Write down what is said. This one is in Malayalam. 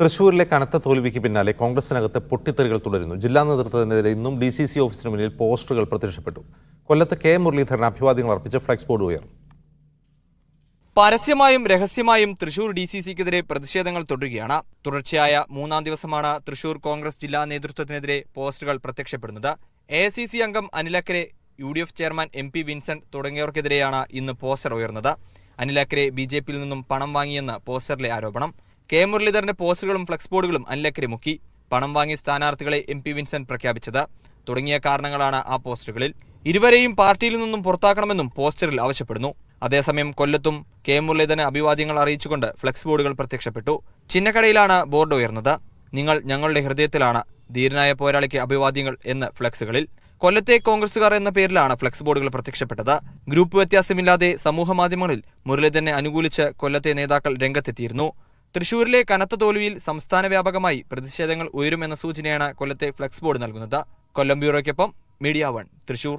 തൃശൂരിലെ കനത്ത തോൽവിക്ക് പിന്നാലെ കോൺഗ്രസിനകത്ത് പൊട്ടിത്തെറികൾ തുടരുന്നു ജില്ലാ നേതൃത്വത്തിനെതിരെ ഇന്നും ഡി സി സി ഓഫീസിന് മുന്നിൽ പോസ്റ്ററുകൾ പ്രത്യക്ഷപ്പെട്ടു കൊല്ലത്ത് കെ മുരളീധരൻ അഭിവാദ്യങ്ങൾ അർപ്പിച്ച് ഫ്ലക്സ് ബോർഡ് ഉയർന്നു പരസ്യമായും രഹസ്യമായും തൃശൂർ ഡി സി സിക്കെതിരെ പ്രതിഷേധങ്ങൾ തുടരുകയാണ് തുടർച്ചയായ മൂന്നാം ദിവസമാണ് തൃശൂർ കോൺഗ്രസ് ജില്ലാ നേതൃത്വത്തിനെതിരെ പോസ്റ്ററുകൾ പ്രത്യക്ഷപ്പെടുന്നത് എ സി സി അംഗം അനിലക്കരെ U D F chairman M P Vincent തുടങ്ങിയവർക്കെതിരെയാണ് ഇന്ന് പോസ്റ്റർ ഉയർന്നത് അനിലക്കരെ ബി ജെ പിയിൽ നിന്നും പണം വാങ്ങിയെന്ന് പോസ്റ്ററിലെ ആരോപണം കെ മുരളീധരന്റെ പോസ്റ്ററുകളും ഫ്ലക്സ് ബോർഡുകളും അല്ലക്കരി മുക്കി പണം വാങ്ങി സ്ഥാനാർത്ഥികളെ എം പി വിൻസെന്റ് പ്രഖ്യാപിച്ചത് തുടങ്ങിയ കാരണങ്ങളാണ് ആ പോസ്റ്ററുകളിൽ ഇരുവരെയും പാർട്ടിയിൽ നിന്നും പുറത്താക്കണമെന്നും പോസ്റ്ററിൽ ആവശ്യപ്പെടുന്നു അതേസമയം കൊല്ലത്തും കെ മുരളീധരന് അഭിവാദ്യങ്ങൾ അറിയിച്ചുകൊണ്ട് ഫ്ലക്സ് ബോർഡുകൾ പ്രത്യക്ഷപ്പെട്ടു ചിന്നക്കടയിലാണ് ബോർഡ് ഉയർന്നത് നിങ്ങൾ ഞങ്ങളുടെ ഹൃദയത്തിലാണ് ധീരനായ പോരാളിക്ക് അഭിവാദ്യങ്ങൾ എന്ന് ഫ്ലക്സുകളിൽ കൊല്ലത്തെ കോൺഗ്രസുകാർ എന്ന പേരിലാണ് ഫ്ലക്സ് ബോർഡുകൾ പ്രത്യക്ഷപ്പെട്ടത് ഗ്രൂപ്പ് വ്യത്യാസമില്ലാതെ സമൂഹമാധ്യമങ്ങളിൽ മുരളീധരനെ അനുകൂലിച്ച് കൊല്ലത്തെ നേതാക്കൾ രംഗത്തെത്തിയിരുന്നു തൃശൂരിലെ കനത്ത തോൽവിയിൽ സംസ്ഥാന വ്യാപകമായി പ്രതിഷേധങ്ങൾ ഉയരുമെന്ന സൂചനയാണ് കൊല്ലത്തെ ഫ്ലക്സ് ബോർഡ് നൽകുന്നത് കൊല്ലം ബ്യൂറോയ്ക്കൊപ്പം മീഡിയ വൺ തൃശൂർ